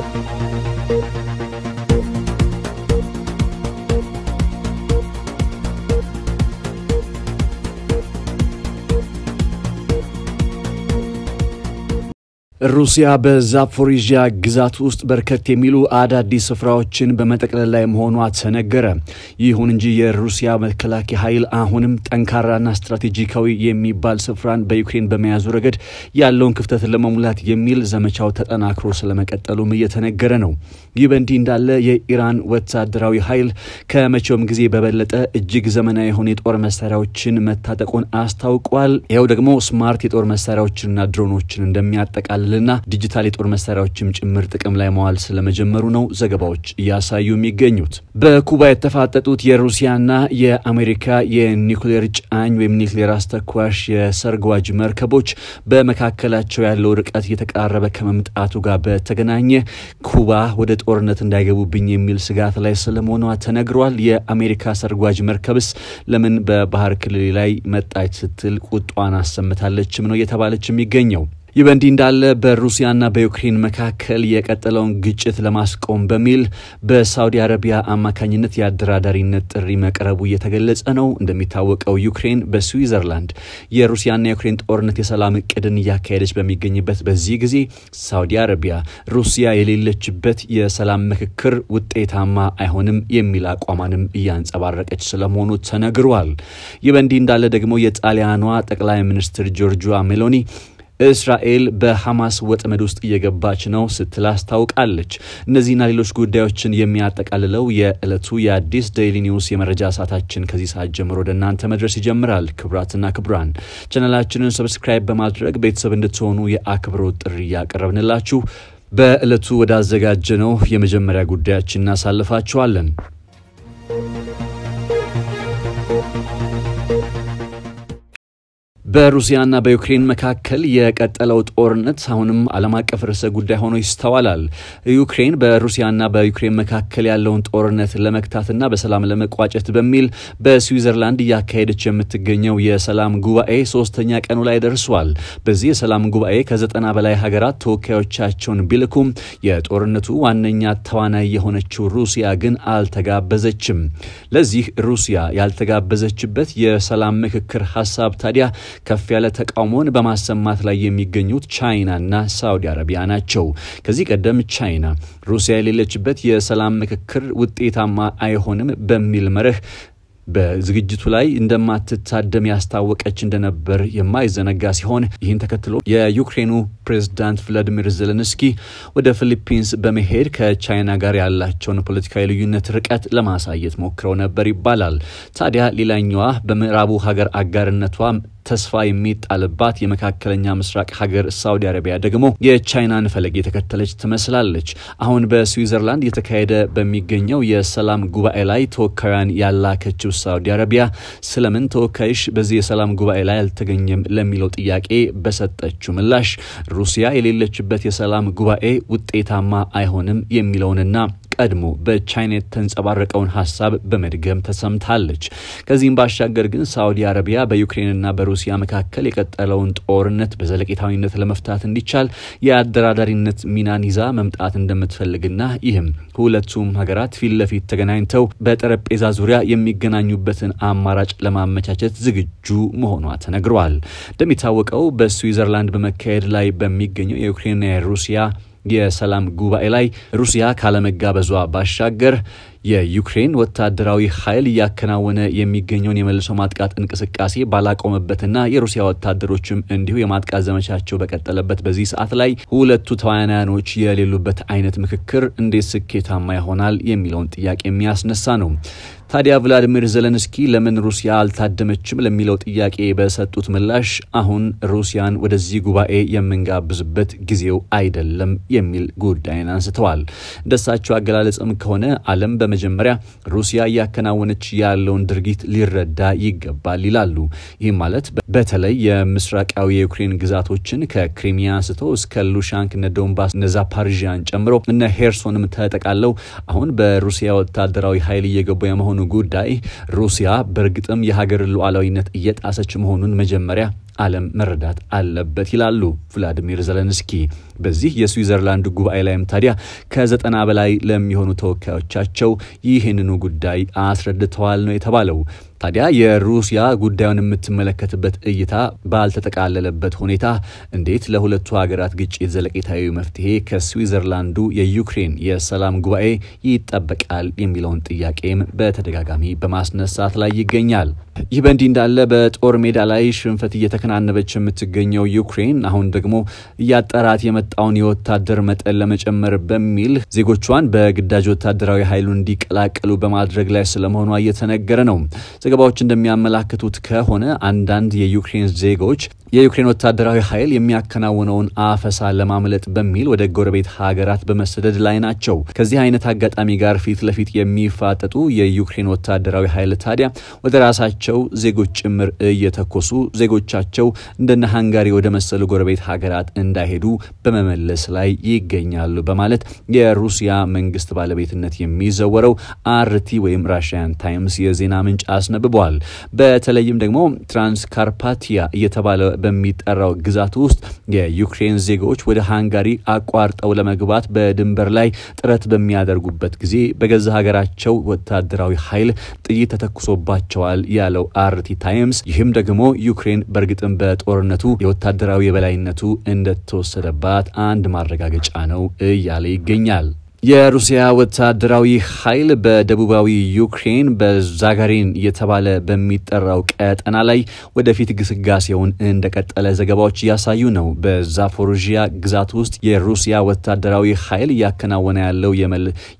Música ሩሲያ በዛፖሪዥያ ግዛት ውስጥ በርከት የሚሉ አዳዲስ ስፍራዎችን በመጠቅለል ላይ መሆኗ ተነገረ። ይሁን እንጂ የሩሲያ መከላከያ ኃይል አሁንም ጠንካራና ስትራቴጂካዊ የሚባል ስፍራን በዩክሬን በመያዙ ረገድ ያለውን ክፍተት ለመሙላት የሚል ዘመቻው ተጠናክሮ ስለመቀጠሉም እየተነገረ ነው። ይህ በእንዲህ እንዳለ የኢራን ወታደራዊ ኃይል ከመቼውም ጊዜ በበለጠ እጅግ ዘመናዊ የሆኑ የጦር መሳሪያዎችን መታጠቁን አስታውቋል። ይኸው ደግሞ ስማርት የጦር መሳሪያዎችንና ድሮኖችን እንደሚያጠቃልል መከላከልና ዲጂታል የጦር መሳሪያዎችም ጭምር ጥቅም ላይ መዋል ስለመጀመሩ ነው ዘገባዎች እያሳዩ የሚገኙት። በኩባ የተፋጠጡት የሩሲያና የአሜሪካ የኒውክሌር ጫኝ ወይም ኒውክሌር አስተኳሽ የሰርጓጅ መርከቦች በመካከላቸው ያለው ርቀት እየተቃረበ ከመምጣቱ ጋር በተገናኘ ኩባ ወደ ጦርነት እንዳይገቡብኝ የሚል ስጋት ላይ ስለመሆኗ ተነግሯል። የአሜሪካ ሰርጓጅ መርከብስ ለምን በባህር ክልል ላይ መጣች ስትል ቁጧን አሰምታለችም ነው እየተባለች የሚገኘው። ይህ በእንዲህ እንዳለ በሩሲያና በዩክሬን መካከል የቀጠለውን ግጭት ለማስቆም በሚል በሳውዲ አረቢያ አማካኝነት የአደራዳሪነት ጥሪ መቅረቡ እየተገለጸ ነው። እንደሚታወቀው ዩክሬን በስዊዘርላንድ የሩሲያና የዩክሬን ጦርነት የሰላም እቅድን እያካሄደች በሚገኝበት በዚህ ጊዜ ሳውዲ አረቢያ ሩሲያ የሌለችበት የሰላም ምክክር ውጤታማ አይሆንም የሚል አቋማንም እያንጸባረቀች ስለመሆኑ ተነግሯል። ይህ በእንዲህ እንዳለ ደግሞ የጣሊያኗ ጠቅላይ ሚኒስትር ጆርጂያ ሜሎኒ እስራኤል በሐማስ ወጥመድ ውስጥ እየገባች ነው ስትል አስታውቃለች። እነዚህና ሌሎች ጉዳዮችን የሚያጠቃልለው የዕለቱ የአዲስ ዴይሊ ኒውስ የመረጃ ሰዓታችን ከዚህ ሰዓት ጀምሮ ወደ እናንተ መድረስ ይጀምራል። ክቡራትና ክቡራን ቻናላችንን ሰብስክራይብ በማድረግ ቤተሰብ እንድትሆኑ የአክብሮት ጥሪ እያቀረብንላችሁ በዕለቱ ወዳዘጋጀ ነው የመጀመሪያ ጉዳያችን እናሳልፋችኋለን። በሩሲያና በዩክሬን መካከል የቀጠለው ጦርነት አሁንም ዓለም አቀፍ ርዕሰ ጉዳይ ሆኖ ይስተዋላል። ዩክሬን በሩሲያና በዩክሬን መካከል ያለውን ጦርነት ለመግታትና በሰላም ለመቋጨት በሚል በስዊዘርላንድ እያካሄደች የምትገኘው የሰላም ጉባኤ ሶስተኛ ቀኑ ላይ ደርሷል። በዚህ የሰላም ጉባኤ ከዘጠና በላይ ሀገራት ተወካዮቻቸውን ቢልኩም የጦርነቱ ዋነኛ ተዋናይ የሆነችው ሩሲያ ግን አልተጋበዘችም። ለዚህ ሩሲያ ያልተጋበዘችበት የሰላም ምክክር ሀሳብ ታዲያ ከፍ ያለ ተቃውሞን በማሰማት ላይ የሚገኙት ቻይናና ሳውዲ አረቢያ ናቸው። ከዚህ ቀደም ቻይና ሩሲያ የሌለችበት የሰላም ምክክር ውጤታማ አይሆንም በሚል መርህ በዝግጅቱ ላይ እንደማትታደም ያስታወቀች እንደነበር የማይዘነጋ ሲሆን ይህን ተከትሎ የዩክሬኑ ፕሬዝዳንት ቭላዲሚር ዘለንስኪ ወደ ፊሊፒንስ በመሄድ ከቻይና ጋር ያላቸውን ፖለቲካዊ ልዩነት ርቀት ለማሳየት ሞክረው ነበር ይባላል። ታዲያ ሌላኛዋ በምዕራቡ ሀገር አጋርነቷ ተስፋ የሚጣልባት የመካከለኛ ምስራቅ ሀገር ሳውዲ አረቢያ ደግሞ የቻይናን ፈለግ የተከተለች ትመስላለች። አሁን በስዊዘርላንድ የተካሄደ በሚገኘው የሰላም ጉባኤ ላይ ተወካዩን ያላከችው ሳውዲ አረቢያ ስለምን ተወካይሽ በዚህ የሰላም ጉባኤ ላይ አልተገኘም ለሚለው ጥያቄ በሰጠችው ምላሽ ሩሲያ የሌለችበት የሰላም ጉባኤ ውጤታማ አይሆንም የሚለውንና ቀድሞ በቻይና የተንጸባረቀውን ሀሳብ በመድገም ተሰምታለች። ከዚህም ባሻገር ግን ሳዑዲ አረቢያ በዩክሬንና በሩሲያ መካከል የቀጠለውን ጦርነት በዘለቄታዊነት ለመፍታት እንዲቻል የአደራዳሪነት ሚናን ይዛ መምጣት እንደምትፈልግና ይህም ሁለቱም ሀገራት ፊት ለፊት ተገናኝተው በጠረጴዛ ዙሪያ የሚገናኙበትን አማራጭ ለማመቻቸት ዝግጁ መሆኗ ተነግሯል። እንደሚታወቀው በስዊዘርላንድ በመካሄድ ላይ በሚገኘው የዩክሬንና የሩሲያ የሰላም ጉባኤ ላይ ሩሲያ ካለመጋበዟ ባሻገር የዩክሬን ወታደራዊ ኃይል እያከናወነ የሚገኘውን የመልሶ ማጥቃት እንቅስቃሴ ባላቆመበትና የሩሲያ ወታደሮችም እንዲሁ የማጥቃት ዘመቻቸው በቀጠለበት በዚህ ሰዓት ላይ ሁለቱ ተዋናያኖች የሌሉበት አይነት ምክክር እንዴት ስኬታማ ይሆናል የሚለውን ጥያቄ የሚያስነሳ ነው። ታዲያ ቭላዲሚር ዘለንስኪ ለምን ሩሲያ አልታደመችም ለሚለው ጥያቄ በሰጡት ምላሽ አሁን ሩሲያን ወደዚህ ጉባኤ የምንጋብዝበት ጊዜው አይደለም የሚል ጉዳይን አንስተዋል። እንደሳቸው አገላለጽም ከሆነ ዓለም በመጀመሪያ ሩሲያ እያከናወነች ያለውን ድርጊት ሊረዳ ይገባል ይላሉ። ይህም ማለት በተለይ የምስራቃዊ የዩክሬን ግዛቶችን ከክሪሚያ አንስቶ እስከ ሉሻንክ እነ ዶንባስ እነ ዛፓሪዥያን ጨምሮ እነ ሄርሶንም ተጠቃለው አሁን በሩሲያ ወታደራዊ ኃይል እየገቡ የመሆኑ ጉዳይ ሩሲያ በእርግጥም የሀገር ሉዓላዊነት እየጣሰች መሆኑን መጀመሪያ ዓለም መረዳት አለበት ይላሉ ቭላዲሚር ዘለንስኪ። በዚህ የስዊዘርላንድ ጉባኤ ላይም ታዲያ ከዘጠና በላይ ለሚሆኑ ተወካዮቻቸው ይህንኑ ጉዳይ አስረድተዋል ነው የተባለው። ታዲያ የሩሲያ ጉዳዩን የምትመለከትበት እይታ ባልተጠቃለለበት ሁኔታ እንዴት ለሁለቱ ሀገራት ግጭት ዘለቄታዊ መፍትሄ ከስዊዘርላንዱ የዩክሬን የሰላም ጉባኤ ይጠበቃል የሚለውን ጥያቄም በተደጋጋሚ በማስነሳት ላይ ይገኛል። ይህ በእንዲህ እንዳለ በጦር ሜዳ ላይ ሽንፈት እየተከ እየተከናነበች የምትገኘው ዩክሬን አሁን ደግሞ እያጠራት የመጣውን የወታደር መጠን ለመጨመር በሚል ዜጎቿን በግዳጅ ወታደራዊ ኃይሉ እንዲቀላቀሉ በማድረግ ላይ ስለመሆኗ እየተነገረ ነው። ዘገባዎች እንደሚያመላክቱት ከሆነ አንዳንድ የዩክሬን ዜጎች የዩክሬን ወታደራዊ ኃይል የሚያከናውነውን አፈሳ ለማምለጥ በሚል ወደ ጎረቤት ሀገራት በመሰደድ ላይ ናቸው። ከዚህ አይነት አጋጣሚ ጋር ፊት ለፊት የሚፋጠጡ የዩክሬን ወታደራዊ ኃይል ታዲያ ወደ ራሳቸው ዜጎች ጭምር እየተኮሱ ዜጎቻቸው ሀገራቸው እንደነ ሃንጋሪ ወደ መሰሉ ጎረቤት ሀገራት እንዳይሄዱ በመመለስ ላይ ይገኛሉ በማለት የሩሲያ መንግስት ባለቤትነት የሚዘወረው አርቲ ወይም ራሽያን ታይምስ የዜና ምንጭ አስነብቧል። በተለይም ደግሞ ትራንስካርፓቲያ እየተባለ በሚጠራው ግዛት ውስጥ የዩክሬን ዜጎች ወደ ሃንጋሪ አቋርጠው ለመግባት በድንበር ላይ ጥረት በሚያደርጉበት ጊዜ በገዛ ሀገራቸው ወታደራዊ ኃይል ጥይት ተተኩሶባቸዋል ያለው አርቲ ታይምስ ይህም ደግሞ ዩክሬን በእርግጥ በእርግጥም በጦርነቱ የወታደራዊ የበላይነቱ እንደተወሰደባት አንድ ማረጋገጫ ነው እያለ ይገኛል። የሩሲያ ወታደራዊ ኃይል በደቡባዊ ዩክሬን በዛጋሪን እየተባለ በሚጠራው ቀጠና ላይ ወደፊት ግስጋሴውን እንደቀጠለ ዘገባዎች እያሳዩ ነው። በዛፖሮዥያ ግዛት ውስጥ የሩሲያ ወታደራዊ ኃይል እያከናወነ ያለው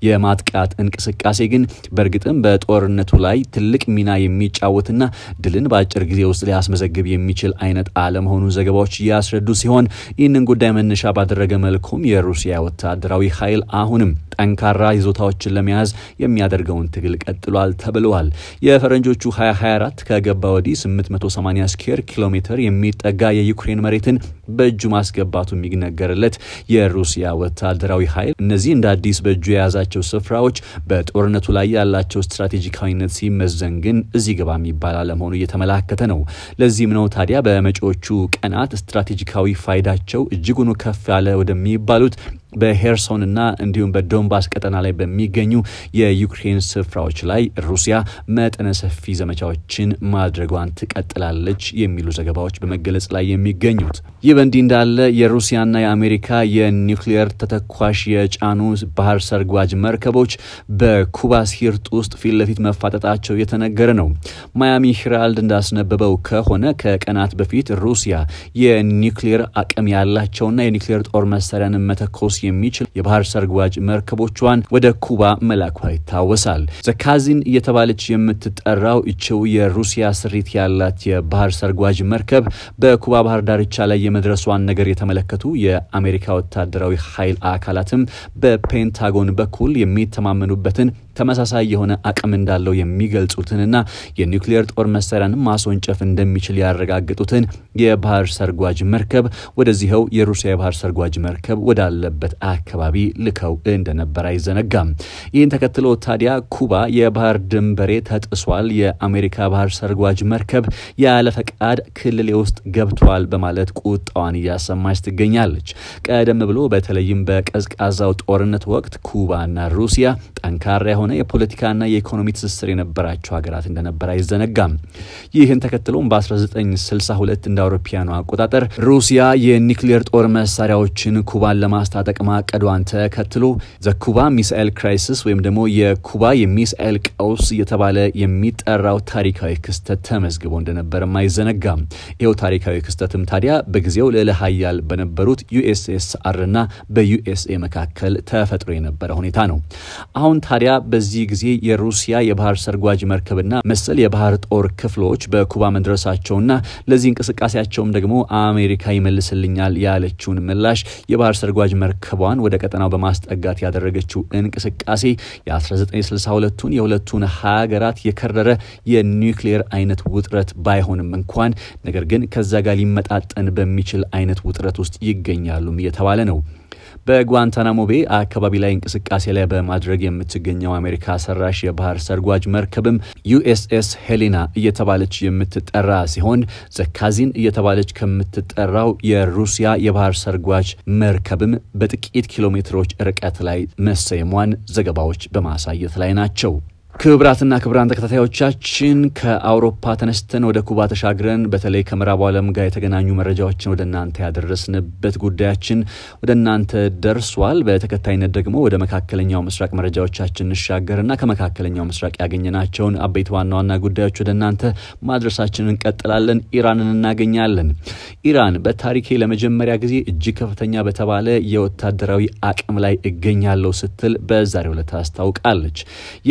የማጥቃት እንቅስቃሴ ግን በእርግጥም በጦርነቱ ላይ ትልቅ ሚና የሚጫወትና ድልን በአጭር ጊዜ ውስጥ ሊያስመዘግብ የሚችል አይነት አለመሆኑን ዘገባዎች እያስረዱ ሲሆን ይህንን ጉዳይ መነሻ ባደረገ መልኩም የሩሲያ ወታደራዊ ኃይል አሁንም ግን ጠንካራ ይዞታዎችን ለመያዝ የሚያደርገውን ትግል ቀጥሏል ተብለዋል። የፈረንጆቹ 2024 ከገባ ወዲህ 880 ስኩዌር ኪሎ ሜትር የሚጠጋ የዩክሬን መሬትን በእጁ ማስገባቱ የሚነገርለት የሩሲያ ወታደራዊ ኃይል እነዚህ እንደ አዲስ በእጁ የያዛቸው ስፍራዎች በጦርነቱ ላይ ያላቸው ስትራቴጂካዊነት ሲመዘን ግን እዚህ ግባ የሚባል አለመሆኑ እየተመላከተ ነው። ለዚህም ነው ታዲያ በመጪዎቹ ቀናት ስትራቴጂካዊ ፋይዳቸው እጅጉኑ ከፍ ያለ ወደሚባሉት በሄርሶን እና እንዲሁም በዶንባስ ቀጠና ላይ በሚገኙ የዩክሬን ስፍራዎች ላይ ሩሲያ መጠነ ሰፊ ዘመቻዎችን ማድረጓን ትቀጥላለች የሚሉ ዘገባዎች በመገለጽ ላይ የሚገኙት። ይህ በእንዲህ እንዳለ የሩሲያና የአሜሪካ የኒውክሊየር ተተኳሽ የጫኑ ባህር ሰርጓጅ መርከቦች በኩባ ሲርጥ ውስጥ ፊት ለፊት መፋጠጣቸው የተነገረ ነው። ማያሚ ሂራልድ እንዳስነበበው ከሆነ ከቀናት በፊት ሩሲያ የኒውክሊየር አቅም ያላቸውና የኒውክሊየር ጦር መሳሪያን መተኮስ የሚችል የባህር ሰርጓጅ መርከቦቿን ወደ ኩባ መላኳ ይታወሳል። ዘካዚን እየተባለች የምትጠራው ይችው የሩሲያ ስሪት ያላት የባህር ሰርጓጅ መርከብ በኩባ ባህር ዳርቻ ላይ የመድረሷን ነገር የተመለከቱ የአሜሪካ ወታደራዊ ኃይል አካላትም በፔንታጎን በኩል የሚተማመኑበትን ተመሳሳይ የሆነ አቅም እንዳለው የሚገልጹትንና የኒውክሌር ጦር መሳሪያን ማስወንጨፍ እንደሚችል ያረጋግጡትን የባህር ሰርጓጅ መርከብ ወደዚኸው የሩሲያ የባህር ሰርጓጅ መርከብ ወዳለበት አካባቢ ልከው እንደነበር አይዘነጋም። ይህን ተከትሎ ታዲያ ኩባ የባህር ድንበሬ ተጥሷል፣ የአሜሪካ ባህር ሰርጓጅ መርከብ ያለ ፈቃድ ክልሌ ውስጥ ገብቷል በማለት ቁጣዋን እያሰማች ትገኛለች። ቀደም ብሎ በተለይም በቀዝቃዛው ጦርነት ወቅት ኩባና ሩሲያ ጠንካራ የሆነ የሆነ የፖለቲካና የኢኮኖሚ ትስስር የነበራቸው ሀገራት እንደነበር አይዘነጋም። ይህን ተከትሎም በ1962 እንደ አውሮፓውያኑ አቆጣጠር ሩሲያ የኒክሌር ጦር መሳሪያዎችን ኩባን ለማስታጠቅ ማቀዷን ተከትሎ ዘኩባ ሚሳኤል ክራይሲስ ወይም ደግሞ የኩባ የሚሳኤል ቀውስ እየተባለ የሚጠራው ታሪካዊ ክስተት ተመዝግቦ እንደነበርም አይዘነጋም። ይኸው ታሪካዊ ክስተትም ታዲያ በጊዜው ልዕለ ሀያል በነበሩት ዩኤስኤስአር እና በዩኤስኤ መካከል ተፈጥሮ የነበረ ሁኔታ ነው። አሁን ታዲያ በ በዚህ ጊዜ የሩሲያ የባህር ሰርጓጅ መርከብና መሰል የባህር ጦር ክፍሎች በኩባ መድረሳቸውና ለዚህ እንቅስቃሴያቸውም ደግሞ አሜሪካ ይመልስልኛል ያለችውን ምላሽ የባህር ሰርጓጅ መርከቧን ወደ ቀጠናው በማስጠጋት ያደረገችው እንቅስቃሴ የ1962ቱን የሁለቱን ሀገራት የከረረ የኒውክሌር አይነት ውጥረት ባይሆንም እንኳን ነገር ግን ከዛ ጋር ሊመጣጠን በሚችል አይነት ውጥረት ውስጥ ይገኛሉም እየተባለ ነው። በጓንታናሞ ቤ አካባቢ ላይ እንቅስቃሴ ላይ በማድረግ የምትገኘው አሜሪካ ሰራሽ የባህር ሰርጓጅ መርከብም ዩኤስኤስ ሄሊና እየተባለች የምትጠራ ሲሆን ዘካዚን እየተባለች ከምትጠራው የሩሲያ የባህር ሰርጓጅ መርከብም በጥቂት ኪሎ ሜትሮች ርቀት ላይ መሰየሟን ዘገባዎች በማሳየት ላይ ናቸው። ክብራትና ክብራን ተከታታዮቻችን ከአውሮፓ ተነስተን ወደ ኩባ ተሻግረን በተለይ ከምዕራቡ ዓለም ጋር የተገናኙ መረጃዎችን ወደ እናንተ ያደረስንበት ጉዳያችን ወደ እናንተ ደርሷል። በተከታይነት ደግሞ ወደ መካከለኛው ምስራቅ መረጃዎቻችን እንሻገርና ከመካከለኛው ምስራቅ ያገኘናቸውን አበይት ዋና ዋና ጉዳዮች ወደ እናንተ ማድረሳችንን እንቀጥላለን። ኢራንን እናገኛለን። ኢራን በታሪኬ ለመጀመሪያ ጊዜ እጅግ ከፍተኛ በተባለ የወታደራዊ አቅም ላይ እገኛለሁ ስትል በዛሬው ዕለት አስታውቃለች።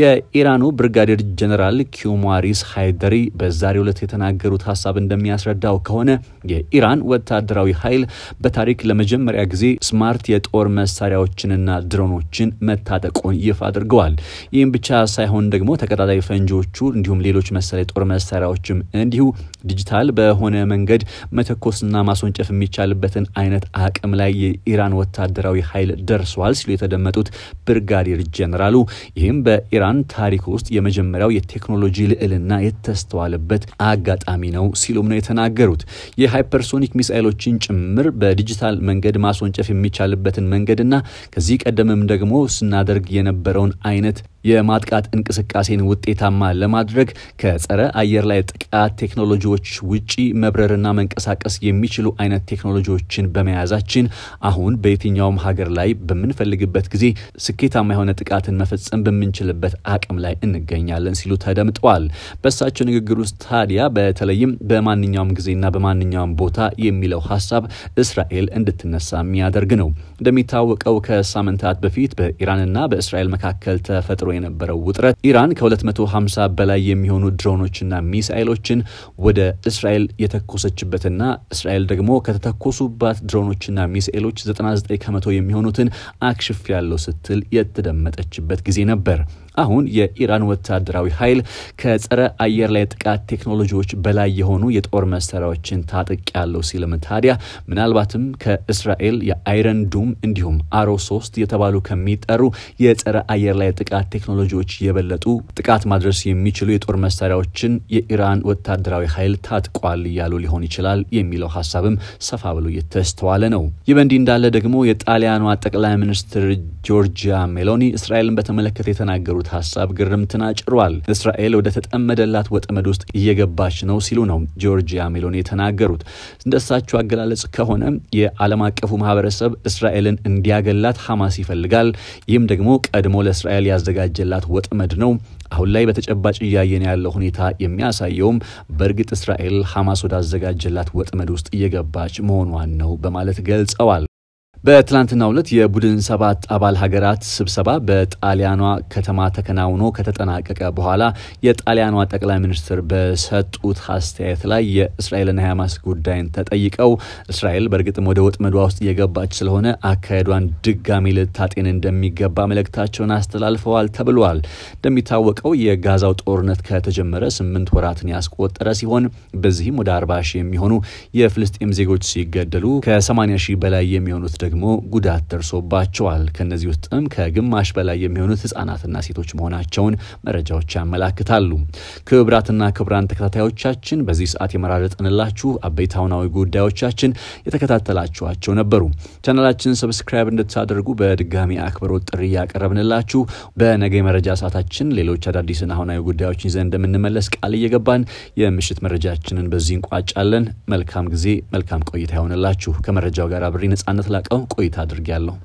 የኢራን ፋኖ ብርጋዴር ጀነራል ኪዩማሪስ ሃይደሪ በዛሬው ዕለት የተናገሩት ሀሳብ እንደሚያስረዳው ከሆነ የኢራን ወታደራዊ ኃይል በታሪክ ለመጀመሪያ ጊዜ ስማርት የጦር መሳሪያዎችንና ድሮኖችን መታጠቁን ይፋ አድርገዋል። ይህም ብቻ ሳይሆን ደግሞ ተቀጣጣይ ፈንጂዎቹ እንዲሁም ሌሎች መሰል የጦር መሳሪያዎችም እንዲሁ ዲጂታል በሆነ መንገድ መተኮስና ማስወንጨፍ የሚቻልበትን አይነት አቅም ላይ የኢራን ወታደራዊ ኃይል ደርሷል ሲሉ የተደመጡት ብርጋዴር ጀነራሉ ይህም በኢራን ታሪክ ውስጥ የመጀመሪያው የቴክኖሎጂ ልዕልና የተስተዋለበት አጋጣሚ ነው ሲሉም ነው የተናገሩት። የሃይፐርሶኒክ ሚሳይሎችን ጭምር በዲጂታል መንገድ ማስወንጨፍ የሚቻልበትን መንገድና ከዚህ ቀደምም ደግሞ ስናደርግ የነበረውን አይነት የማጥቃት እንቅስቃሴን ውጤታማ ለማድረግ ከጸረ አየር ላይ ጥቃት ቴክኖሎጂዎች ውጪ መብረርና መንቀሳቀስ የሚችሉ አይነት ቴክኖሎጂዎችን በመያዛችን አሁን በየትኛውም ሀገር ላይ በምንፈልግበት ጊዜ ስኬታማ የሆነ ጥቃትን መፈጸም በምንችልበት አቅም ላይ እንገኛለን ሲሉ ተደምጠዋል። በእሳቸው ንግግር ውስጥ ታዲያ በተለይም በማንኛውም ጊዜና በማንኛውም ቦታ የሚለው ሀሳብ እስራኤል እንድትነሳ የሚያደርግ ነው። እንደሚታወቀው ከሳምንታት በፊት በኢራንና በእስራኤል መካከል ተፈጥሮ የነበረው ውጥረት ኢራን ከ250 በላይ የሚሆኑ ድሮኖችና ሚሳኤሎችን ወደ እስራኤል የተኮሰችበትና እስራኤል ደግሞ ከተተኮሱባት ድሮኖችና ሚሳኤሎች 99 ከመቶ የሚሆኑትን አክሽፍ ያለው ስትል የተደመጠችበት ጊዜ ነበር። አሁን የኢራን ወታደራዊ ኃይል ከጸረ አየር ላይ ጥቃት ቴክኖሎጂዎች በላይ የሆኑ የጦር መሳሪያዎችን ታጥቅ ያለው ሲልም ታዲያ ምናልባትም ከእስራኤል የአይረን ዱም እንዲሁም አሮ ሶስት የተባሉ ከሚጠሩ የጸረ አየር ላይ ጥቃት ቴክኖሎጂዎች የበለጡ ጥቃት ማድረስ የሚችሉ የጦር መሳሪያዎችን የኢራን ወታደራዊ ኃይል ታጥቋል እያሉ ሊሆን ይችላል የሚለው ሀሳብም ሰፋ ብሎ እየተስተዋለ ነው። ይህ በእንዲህ እንዳለ ደግሞ የጣሊያኗ ጠቅላይ ሚኒስትር ጆርጂያ ሜሎኒ እስራኤልን በተመለከተ የተናገሩት የሚሉት ሀሳብ ግርምትን አጭሯል። እስራኤል ወደ ተጠመደላት ወጥመድ ውስጥ እየገባች ነው ሲሉ ነው ጆርጂያ ሜሎኒ የተናገሩት። እንደሳቸው አገላለጽ ከሆነ የዓለም አቀፉ ማህበረሰብ እስራኤልን እንዲያገላት ሐማስ ይፈልጋል። ይህም ደግሞ ቀድሞ ለእስራኤል ያዘጋጀላት ወጥመድ ነው። አሁን ላይ በተጨባጭ እያየን ያለው ሁኔታ የሚያሳየውም በእርግጥ እስራኤል ሐማስ ወዳዘጋጀላት ወጥመድ ውስጥ እየገባች መሆኗን ነው በማለት ገልጸዋል። በትላንትናው ዕለት የቡድን ሰባት አባል ሀገራት ስብሰባ በጣሊያኗ ከተማ ተከናውኖ ከተጠናቀቀ በኋላ የጣሊያኗ ጠቅላይ ሚኒስትር በሰጡት አስተያየት ላይ የእስራኤልና የሐማስ ጉዳይን ተጠይቀው እስራኤል በእርግጥም ወደ ወጥመዷ ውስጥ እየገባች ስለሆነ አካሄዷን ድጋሚ ልታጤን እንደሚገባ መልእክታቸውን አስተላልፈዋል ተብሏል። እንደሚታወቀው የጋዛው ጦርነት ከተጀመረ ስምንት ወራትን ያስቆጠረ ሲሆን በዚህም ወደ አርባ ሺህ የሚሆኑ የፍልስጤም ዜጎች ሲገደሉ ከሰማንያ ሺህ በላይ የሚሆኑት ደግሞ ጉዳት ደርሶባቸዋል። ከእነዚህ ውስጥም ከግማሽ በላይ የሚሆኑት ህጻናትና ሴቶች መሆናቸውን መረጃዎች ያመላክታሉ። ክብራትና ክብራን ተከታታዮቻችን በዚህ ሰዓት የመራረጥንላችሁ አበይት ጉዳዮቻችን የተከታተላችኋቸው ነበሩ። ቻናላችን ሰብስክራይብ እንድታደርጉ በድጋሚ አክብሮት ጥሪ እያቀረብንላችሁ በነገ የመረጃ ሰዓታችን ሌሎች አዳዲስና አሁናዊ ጉዳዮችን ይዘን እንደምንመለስ ቃል እየገባን የምሽት መረጃችንን በዚህ እንቋጫለን። መልካም ጊዜ፣ መልካም ቆይታ ይሆንላችሁ። ከመረጃው ጋር አብሬ ነጻነት ላቀው ቆይታ አድርጌያለሁ።